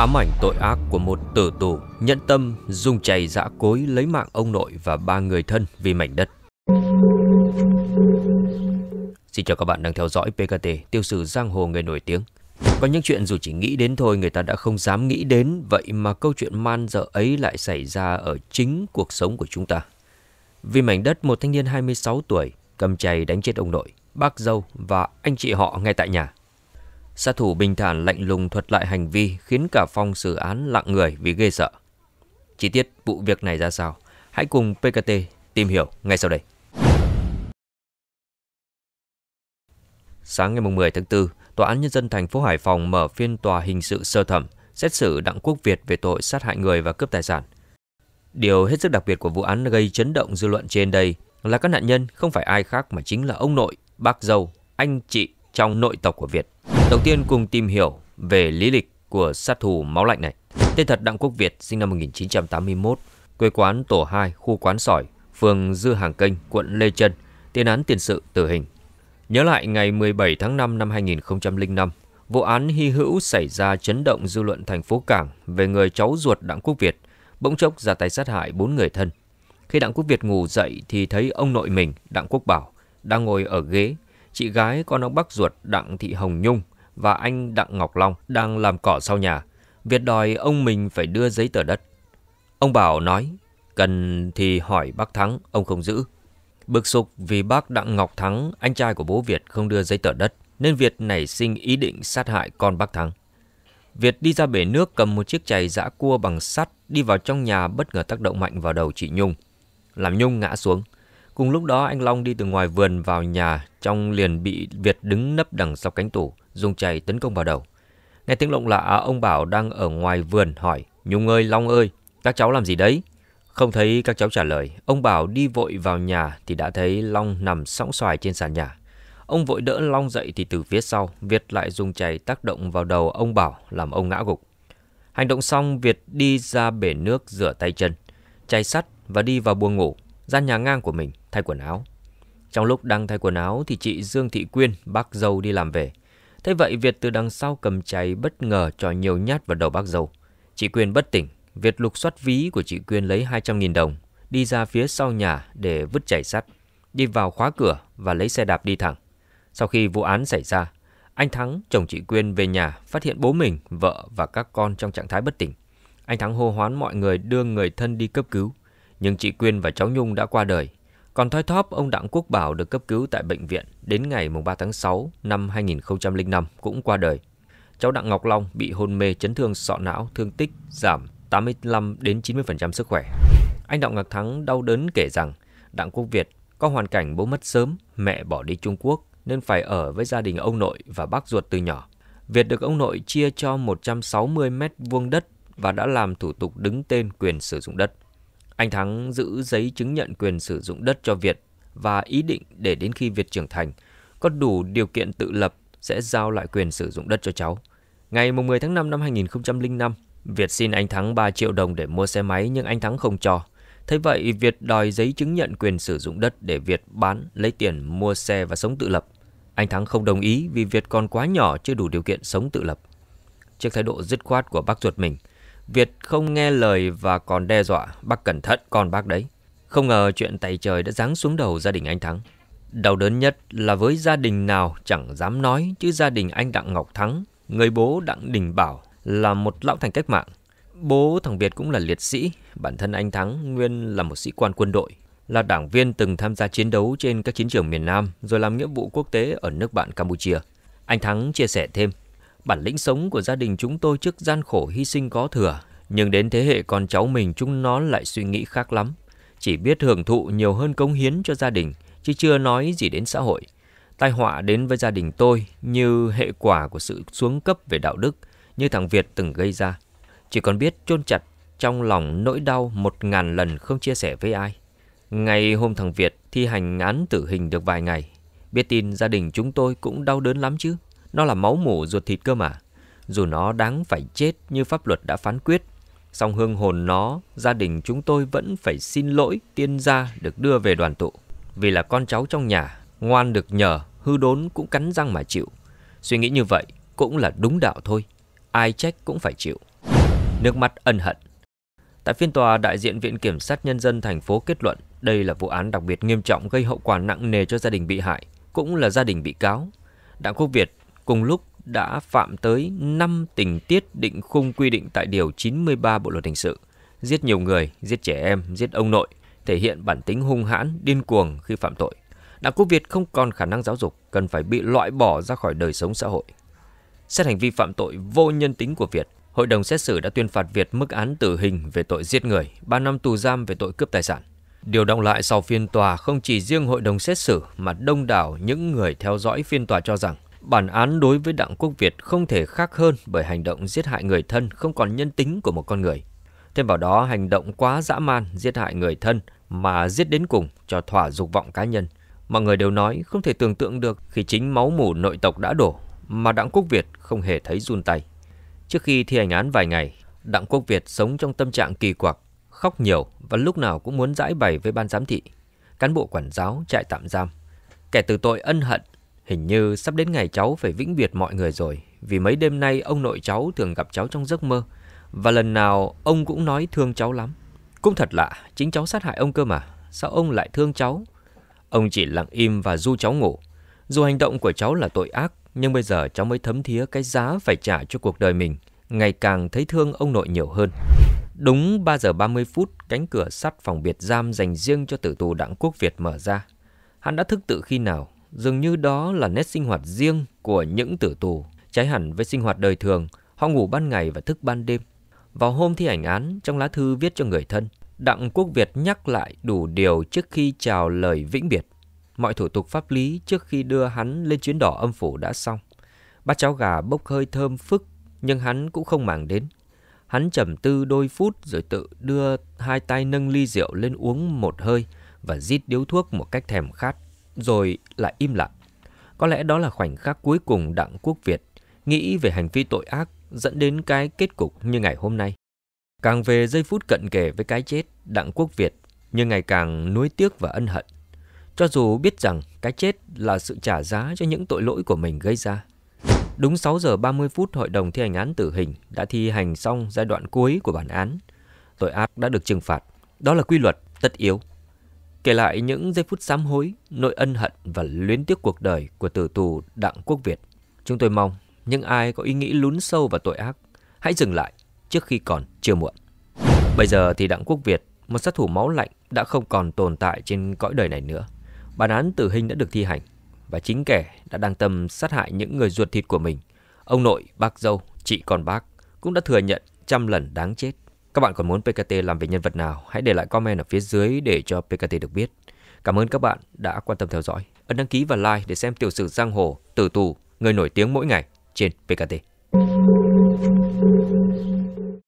Ám ảnh tội ác của một tử tù nhẫn tâm dùng chày dã cối lấy mạng ông nội và ba người thân vì mảnh đất. Xin chào các bạn đang theo dõi PKT, tiêu sử giang hồ người nổi tiếng. Có những chuyện dù chỉ nghĩ đến thôi người ta đã không dám nghĩ đến, vậy mà câu chuyện man dợ ấy lại xảy ra ở chính cuộc sống của chúng ta. Vì mảnh đất một thanh niên 26 tuổi cầm chày đánh chết ông nội, bác dâu và anh chị họ ngay tại nhà. Sát thủ bình thản lạnh lùng thuật lại hành vi khiến cả phong xử án lặng người vì ghê sợ. Chi tiết vụ việc này ra sao? Hãy cùng PKT tìm hiểu ngay sau đây. Sáng ngày 10 tháng 4, Tòa án Nhân dân thành phố Hải Phòng mở phiên tòa hình sự sơ thẩm, xét xử Đặng Quốc Việt về tội sát hại người và cướp tài sản. Điều hết sức đặc biệt của vụ án gây chấn động dư luận trên đây là các nạn nhân không phải ai khác mà chính là ông nội, bác dâu, anh chị trong nội tộc của Việt. Đầu tiên cùng tìm hiểu về lý lịch của sát thủ máu lạnh này. Tên thật Đặng Quốc Việt sinh năm 1981, quê quán tổ 2, khu quán sỏi, phường Dư Hàng Kênh, quận Lê Trân, tiền án tiền sự tử hình. Nhớ lại ngày 17 tháng 5 năm 2005, vụ án hy hữu xảy ra chấn động dư luận thành phố Cảng về người cháu ruột Đặng Quốc Việt, bỗng chốc ra tay sát hại bốn người thân. Khi Đặng Quốc Việt ngủ dậy thì thấy ông nội mình, Đặng Quốc Bảo, đang ngồi ở ghế, chị gái con ông bác ruột Đặng Thị Hồng Nhung và anh Đặng Ngọc Long đang làm cỏ sau nhà. Việt đòi ông mình phải đưa giấy tờ đất. Ông Bảo nói, cần thì hỏi bác Thắng, ông không giữ. Bực sục vì bác Đặng Ngọc Thắng, anh trai của bố Việt không đưa giấy tờ đất, nên Việt nảy sinh ý định sát hại con bác Thắng. Việt đi ra bể nước cầm một chiếc chày giã cua bằng sắt đi vào trong nhà bất ngờ tác động mạnh vào đầu chị Nhung. Làm Nhung ngã xuống. Cùng lúc đó anh Long đi từ ngoài vườn vào nhà trong liền bị Việt đứng nấp đằng sau cánh tủ, dùng chày tấn công vào đầu. Nghe tiếng lộng lạ, ông Bảo đang ở ngoài vườn hỏi, Nhung ơi, Long ơi, các cháu làm gì đấy? Không thấy các cháu trả lời, ông Bảo đi vội vào nhà thì đã thấy Long nằm sóng xoài trên sàn nhà. Ông vội đỡ Long dậy thì từ phía sau, Việt lại dùng chày tác động vào đầu ông Bảo làm ông ngã gục. Hành động xong, Việt đi ra bể nước rửa tay chân, chai sắt và đi vào buồng ngủ, ra nhà ngang của mình, thay quần áo. Trong lúc đang thay quần áo thì chị Dương Thị Quyên, bác dâu đi làm về. Thế vậy Việt từ đằng sau cầm cháy bất ngờ cho nhiều nhát vào đầu bác dâu. Chị Quyên bất tỉnh, Việt lục soát ví của chị Quyên lấy 200.000 đồng, đi ra phía sau nhà để vứt chảy sắt, đi vào khóa cửa và lấy xe đạp đi thẳng. Sau khi vụ án xảy ra, anh Thắng, chồng chị Quyên về nhà phát hiện bố mình, vợ và các con trong trạng thái bất tỉnh. Anh Thắng hô hoán mọi người đưa người thân đi cấp cứu, nhưng chị Quyên và cháu Nhung đã qua đời còn thoi thóp, ông Đặng Quốc Bảo được cấp cứu tại bệnh viện đến ngày 3 tháng 6 năm 2005 cũng qua đời. Cháu Đặng Ngọc Long bị hôn mê chấn thương sọ não, thương tích giảm 85 đến 90% sức khỏe. Anh Đặng Ngọc Thắng đau đớn kể rằng Đặng Quốc Việt có hoàn cảnh bố mất sớm, mẹ bỏ đi Trung Quốc nên phải ở với gia đình ông nội và bác ruột từ nhỏ. Việt được ông nội chia cho 160 mét vuông đất và đã làm thủ tục đứng tên quyền sử dụng đất. Anh Thắng giữ giấy chứng nhận quyền sử dụng đất cho Việt và ý định để đến khi Việt trưởng thành, có đủ điều kiện tự lập sẽ giao lại quyền sử dụng đất cho cháu. Ngày 10 tháng 5 năm 2005, Việt xin anh Thắng 3 triệu đồng để mua xe máy nhưng anh Thắng không cho. Thế vậy, Việt đòi giấy chứng nhận quyền sử dụng đất để Việt bán, lấy tiền mua xe và sống tự lập. Anh Thắng không đồng ý vì Việt còn quá nhỏ chưa đủ điều kiện sống tự lập. Trước thái độ dứt khoát của bác ruột mình, Việt không nghe lời và còn đe dọa bác cẩn thận con bác đấy. Không ngờ chuyện tay trời đã giáng xuống đầu gia đình anh Thắng. Đau đớn nhất là với gia đình nào chẳng dám nói chứ gia đình anh Đặng Ngọc Thắng, người bố Đặng Đình Bảo là một lão thành cách mạng. Bố thằng Việt cũng là liệt sĩ, bản thân anh Thắng nguyên là một sĩ quan quân đội, là đảng viên từng tham gia chiến đấu trên các chiến trường miền Nam rồi làm nghĩa vụ quốc tế ở nước bạn Campuchia. Anh Thắng chia sẻ thêm. Bản lĩnh sống của gia đình chúng tôi trước gian khổ hy sinh có thừa, nhưng đến thế hệ con cháu mình chúng nó lại suy nghĩ khác lắm. Chỉ biết hưởng thụ nhiều hơn cống hiến cho gia đình, chứ chưa nói gì đến xã hội. Tai họa đến với gia đình tôi như hệ quả của sự xuống cấp về đạo đức như thằng Việt từng gây ra. Chỉ còn biết chôn chặt trong lòng nỗi đau một ngàn lần không chia sẻ với ai. Ngày hôm thằng Việt thi hành án tử hình được vài ngày, biết tin gia đình chúng tôi cũng đau đớn lắm chứ. Nó là máu mủ ruột thịt cơ mà. Dù nó đáng phải chết như pháp luật đã phán quyết, song hương hồn nó, gia đình chúng tôi vẫn phải xin lỗi tiên gia được đưa về đoàn tụ. Vì là con cháu trong nhà, ngoan được nhờ, hư đốn cũng cắn răng mà chịu. Suy nghĩ như vậy cũng là đúng đạo thôi, ai trách cũng phải chịu. Nước mắt ân hận. Tại phiên tòa, đại diện Viện Kiểm sát Nhân dân thành phố kết luận đây là vụ án đặc biệt nghiêm trọng gây hậu quả nặng nề cho gia đình bị hại, cũng là gia đình bị cáo. Đặng Quốc Việt cùng lúc đã phạm tới 5 tình tiết định khung quy định tại Điều 93 Bộ Luật Hình sự. Giết nhiều người, giết trẻ em, giết ông nội, thể hiện bản tính hung hãn, điên cuồng khi phạm tội. Đảng Quốc Việt không còn khả năng giáo dục, cần phải bị loại bỏ ra khỏi đời sống xã hội. Xét hành vi phạm tội vô nhân tính của Việt, Hội đồng xét xử đã tuyên phạt Việt mức án tử hình về tội giết người, 3 năm tù giam về tội cướp tài sản. Điều động lại sau phiên tòa không chỉ riêng hội đồng xét xử mà đông đảo những người theo dõi phiên tòa cho rằng Bản án đối với Đặng Quốc Việt không thể khác hơn bởi hành động giết hại người thân không còn nhân tính của một con người. Thêm vào đó, hành động quá dã man giết hại người thân mà giết đến cùng cho thỏa dục vọng cá nhân. Mọi người đều nói không thể tưởng tượng được khi chính máu mủ nội tộc đã đổ mà Đặng Quốc Việt không hề thấy run tay. Trước khi thi hành án vài ngày, Đặng Quốc Việt sống trong tâm trạng kỳ quặc, khóc nhiều và lúc nào cũng muốn giải bày với ban giám thị, cán bộ quản giáo trại tạm giam. Kẻ từ tội ân hận Hình như sắp đến ngày cháu phải vĩnh biệt mọi người rồi, vì mấy đêm nay ông nội cháu thường gặp cháu trong giấc mơ, và lần nào ông cũng nói thương cháu lắm. Cũng thật lạ, chính cháu sát hại ông cơ mà, sao ông lại thương cháu? Ông chỉ lặng im và du cháu ngủ. Dù hành động của cháu là tội ác, nhưng bây giờ cháu mới thấm thía cái giá phải trả cho cuộc đời mình, ngày càng thấy thương ông nội nhiều hơn. Đúng 3 giờ 30 phút, cánh cửa sắt phòng biệt giam dành riêng cho tử tù Đặng quốc Việt mở ra. Hắn đã thức tự khi nào dường như đó là nét sinh hoạt riêng của những tử tù, trái hẳn với sinh hoạt đời thường, họ ngủ ban ngày và thức ban đêm. Vào hôm thi hành án, trong lá thư viết cho người thân, Đặng Quốc Việt nhắc lại đủ điều trước khi chào lời vĩnh biệt. Mọi thủ tục pháp lý trước khi đưa hắn lên chuyến đỏ âm phủ đã xong. Bát cháo gà bốc hơi thơm phức, nhưng hắn cũng không màng đến. Hắn trầm tư đôi phút rồi tự đưa hai tay nâng ly rượu lên uống một hơi và rít điếu thuốc một cách thèm khát rồi lại im lặng. Có lẽ đó là khoảnh khắc cuối cùng Đặng Quốc Việt nghĩ về hành vi tội ác dẫn đến cái kết cục như ngày hôm nay. Càng về giây phút cận kề với cái chết, Đặng Quốc Việt nhưng ngày càng nuối tiếc và ân hận. Cho dù biết rằng cái chết là sự trả giá cho những tội lỗi của mình gây ra. Đúng 6 giờ 30 phút hội đồng thi hành án tử hình đã thi hành xong giai đoạn cuối của bản án. Tội ác đã được trừng phạt. Đó là quy luật tất yếu kể lại những giây phút sám hối, nỗi ân hận và luyến tiếc cuộc đời của tử tù Đặng Quốc Việt. Chúng tôi mong những ai có ý nghĩ lún sâu vào tội ác, hãy dừng lại trước khi còn chưa muộn. Bây giờ thì Đặng Quốc Việt, một sát thủ máu lạnh đã không còn tồn tại trên cõi đời này nữa. Bản án tử hình đã được thi hành và chính kẻ đã đang tâm sát hại những người ruột thịt của mình, ông nội, bác dâu, chị con bác cũng đã thừa nhận trăm lần đáng chết. Các bạn còn muốn PKT làm về nhân vật nào? Hãy để lại comment ở phía dưới để cho PKT được biết. Cảm ơn các bạn đã quan tâm theo dõi. Ấn đăng ký và like để xem tiểu sử giang hồ, tử tù, người nổi tiếng mỗi ngày trên PKT.